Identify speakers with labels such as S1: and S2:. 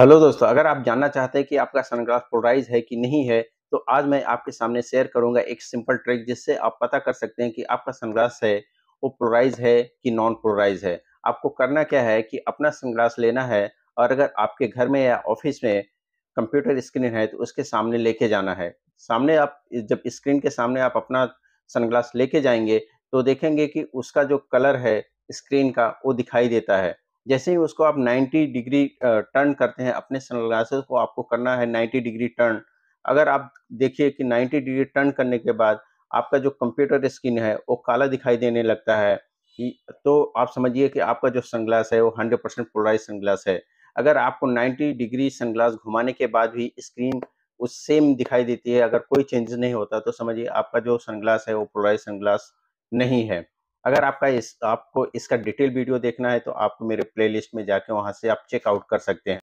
S1: hello दोस्तों अगर आप जानना चाहते हैं कि आपका सनग्लास पोलराइज है कि नहीं है तो आज मैं आपके सामने शेयर करूंगा एक सिंपल ट्रिक जिससे आप पता कर सकते हैं कि आपका सनग्लास है वो पोलराइज है कि नॉन पोलराइज है आपको करना क्या है कि अपना सनग्लास लेना है और अगर आपके घर में या ऑफिस में कंप्यूटर स्क्रीन है तो उसके सामने लेके जाना है सामने आप जब स्क्रीन के सामने आप अपना सनग्लास लेके जाएंगे तो देखेंगे कि उसका जो कलर है स्क्रीन का वो दिखाई देता है जैसे ही उसको आप 90 डिग्री टर्न करते हैं अपने सनग्लासेस को आपको करना है 90 डिग्री टर्न अगर आप देखिए कि 90 डिग्री टर्न करने के बाद आपका जो कंप्यूटर स्क्रीन है वो काला दिखाई देने लगता है तो आप समझिए कि आपका जो सनग्लास है वो 100 परसेंट पोलराइज सनग्लास है अगर आपको 90 डिग्री सनग्लास घुमाने के बाद भी स्क्रीन उस सेम दिखाई देती है अगर कोई चेंजेस नहीं होता तो समझिए आपका जो सनग्लास है वो पोलराइज सनग्लास नहीं है अगर आपका इस आपको इसका डिटेल वीडियो देखना है तो आपको मेरे प्लेलिस्ट में जाके वहाँ से आप चेकआउट कर सकते हैं